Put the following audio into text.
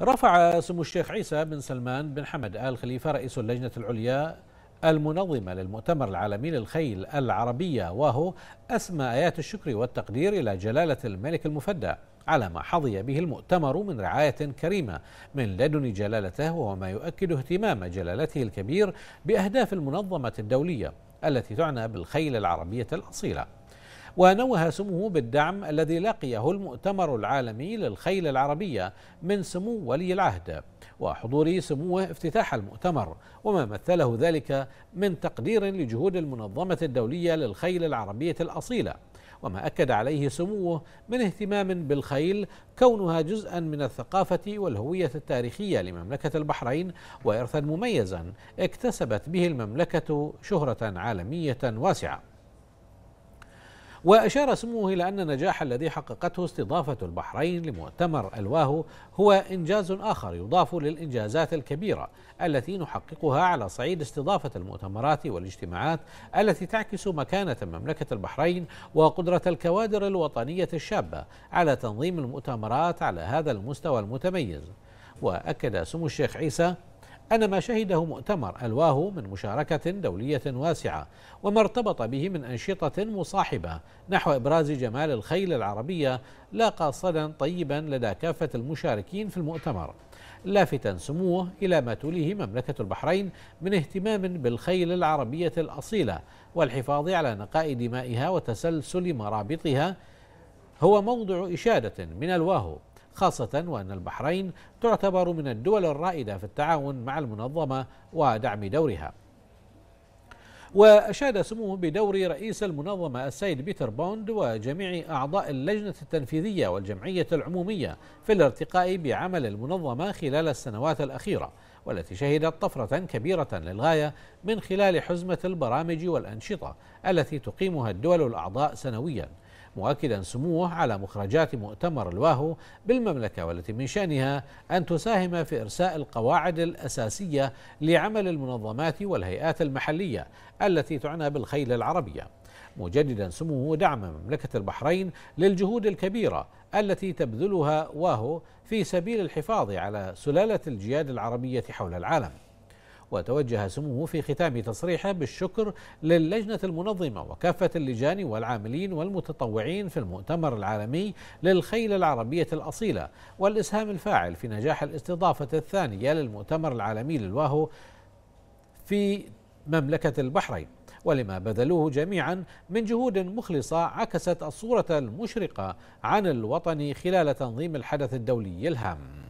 رفع سمو الشيخ عيسى بن سلمان بن حمد آل خليفة رئيس اللجنة العليا المنظمة للمؤتمر العالمي للخيل العربية وهو أسمى آيات الشكر والتقدير إلى جلالة الملك المفدى على ما حظي به المؤتمر من رعاية كريمة من لدن جلالته وهو ما يؤكد اهتمام جلالته الكبير بأهداف المنظمة الدولية التي تعنى بالخيل العربية الأصيلة ونوه سموه بالدعم الذي لقيه المؤتمر العالمي للخيل العربية من سمو ولي العهد وحضور سموه افتتاح المؤتمر وما مثله ذلك من تقدير لجهود المنظمة الدولية للخيل العربية الأصيلة وما أكد عليه سموه من اهتمام بالخيل كونها جزءا من الثقافة والهوية التاريخية لمملكة البحرين وإرثا مميزا اكتسبت به المملكة شهرة عالمية واسعة وأشار سموه إلى أن النجاح الذي حققته استضافة البحرين لمؤتمر الواهو هو إنجاز آخر يضاف للإنجازات الكبيرة التي نحققها على صعيد استضافة المؤتمرات والاجتماعات التي تعكس مكانة مملكة البحرين وقدرة الكوادر الوطنية الشابة على تنظيم المؤتمرات على هذا المستوى المتميز وأكد سمو الشيخ عيسى أن ما شهده مؤتمر ألواه من مشاركة دولية واسعة وما ارتبط به من أنشطة مصاحبة نحو إبراز جمال الخيل العربية لاقى صدى طيبا لدى كافة المشاركين في المؤتمر لافتا سموه إلى ما توليه مملكة البحرين من اهتمام بالخيل العربية الأصيلة والحفاظ على نقاء دمائها وتسلسل مرابطها هو موضع إشادة من الواهو خاصة وأن البحرين تعتبر من الدول الرائدة في التعاون مع المنظمة ودعم دورها وأشاد سموه بدور رئيس المنظمة السيد بيتر بوند وجميع أعضاء اللجنة التنفيذية والجمعية العمومية في الارتقاء بعمل المنظمة خلال السنوات الأخيرة والتي شهدت طفرة كبيرة للغاية من خلال حزمة البرامج والأنشطة التي تقيمها الدول الأعضاء سنوياً مؤكدا سموه على مخرجات مؤتمر الواهو بالمملكة والتي من شأنها أن تساهم في إرساء القواعد الأساسية لعمل المنظمات والهيئات المحلية التي تعنى بالخيل العربية مجددا سموه دعم مملكة البحرين للجهود الكبيرة التي تبذلها واهو في سبيل الحفاظ على سلالة الجياد العربية حول العالم وتوجه سموه في ختام تصريحه بالشكر للجنة المنظمة وكافة اللجان والعاملين والمتطوعين في المؤتمر العالمي للخيل العربية الأصيلة والإسهام الفاعل في نجاح الاستضافة الثانية للمؤتمر العالمي للواهو في مملكة البحرين ولما بذلوه جميعا من جهود مخلصة عكست الصورة المشرقة عن الوطن خلال تنظيم الحدث الدولي الهام